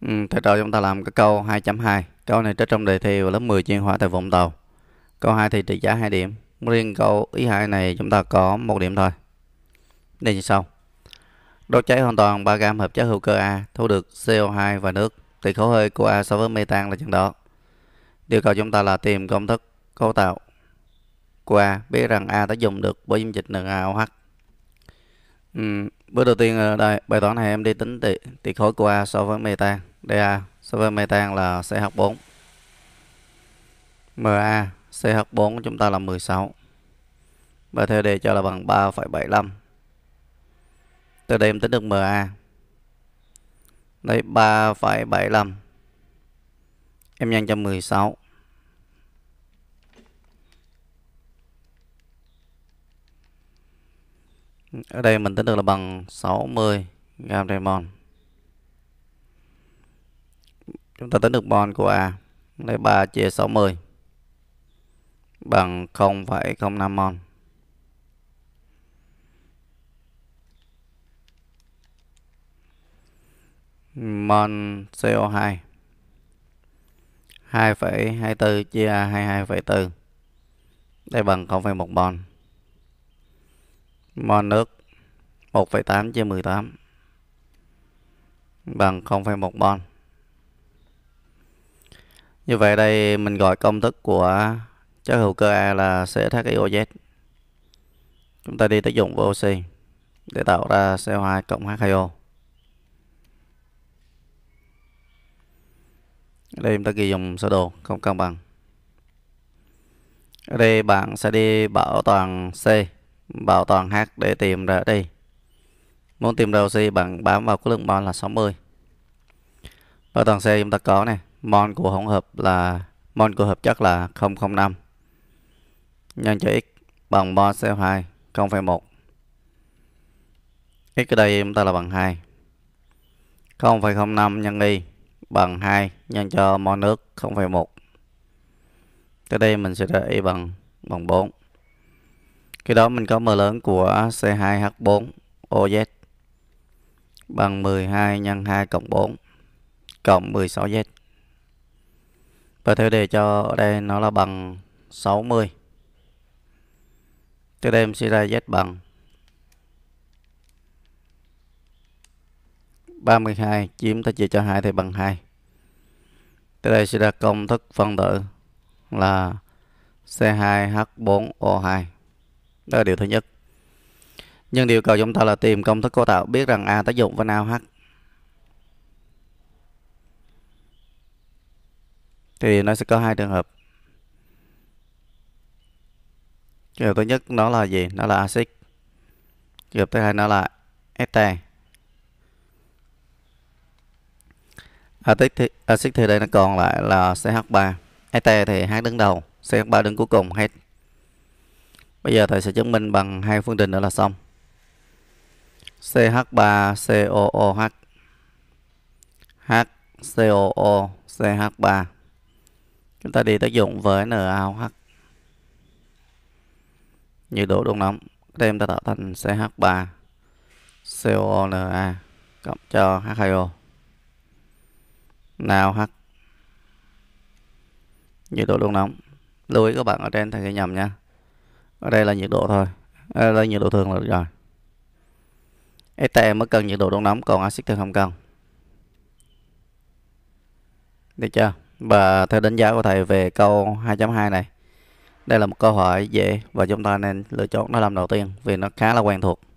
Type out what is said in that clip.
Ừ, thế chúng ta làm cái câu 2.2 Câu này trích trong đề thi vào lớp 10 chuyên hóa tại Vũng Tàu Câu 2 thì trị giá 2 điểm Riêng câu ý 2 này chúng ta có một điểm thôi Đây như sau Đốt cháy hoàn toàn 3 gam hợp chất hữu cơ A Thu được CO2 và nước Tỷ khẩu hơi của A so với metan là chừng đó Điều cầu chúng ta là tìm công thức cấu tạo của A Biết rằng A đã dùng được bởi dung dịch NaOH ừ, Bước đầu tiên ờ, đây, bài toán này em đi tính tỷ, tỷ khối của A so với metan. đây a so với metan là CH4. MA CH4 chúng ta là 16. Và theo đề cho là bằng 3,75. Từ đây em tính được MA. Đây 3,75. Em nhân cho 16. Ở đây mình tính được là bằng 60 gam trên mol. Chúng ta tính được mol của A. Lấy 3 chia 60 bằng 0,05 mol. Mol CO2 2,24 chia 22,4 đây bằng 0,1 mol mol nước 1,8 chia 18 bằng 0,1 mol. Như vậy đây mình gọi công thức của chất hữu cơ A là ch Chúng ta đi tác dụng với oxy để tạo ra CO2 cộng H2O. Ở đây chúng ta ghi dùng sơ đồ không cân bằng. Ở đây bạn sẽ đi bảo toàn C bảo toàn H để tìm ra đây Muốn tìm đầu oxy bằng bám vào cái lượng mol là 60. bảo toàn C chúng ta có này, mol của hỗn hợp là mol của hợp chất là 005 nhân cho x bằng mol CO2 0,1. X ở đây chúng ta là bằng 2. 0,05 nhân y bằng 2 nhân cho mol nước 0,1. Tới đây mình sẽ ra y bằng bằng 4. Khi đó mình có M lớn của C2H4 OZ bằng 12 nhân 2 cộng 4 cộng 16Z. Và theo đề cho ở đây nó là bằng 60. Từ đây em sẽ ra Z bằng 32 chiếm ta chia cho 2 thì bằng 2. Từ đây sẽ ra công thức phân tử là C2H4O2 đó là điều thứ nhất nhưng điều cầu chúng ta là tìm công thức cấu tạo biết rằng a tác dụng với nào h thì nó sẽ có hai trường hợp trường hợp thứ nhất nó là gì nó là axit trường hợp thứ hai nó là este axit thì, axit thì đây nó còn lại là ch 3 este thì h đứng đầu ch 3 đứng cuối cùng hết Bây giờ thầy sẽ chứng minh bằng hai phương trình nữa là xong. CH3COOH HCOO CH3 Chúng ta đi tác dụng với NaOH Nhiệt độ đun nóng Đem ta tạo thành CH3 COONA cộng cho H2O NaOH Nhiệt độ đun nóng Lưu ý các bạn ở trên thầy ghi nhầm nha ở đây là nhiệt độ thôi à, đây nhiệt độ thường là được rồi este mới cần nhiệt độ đông nóng còn axit thường không cần được chưa và theo đánh giá của thầy về câu 2.2 này đây là một câu hỏi dễ và chúng ta nên lựa chọn nó làm đầu tiên vì nó khá là quen thuộc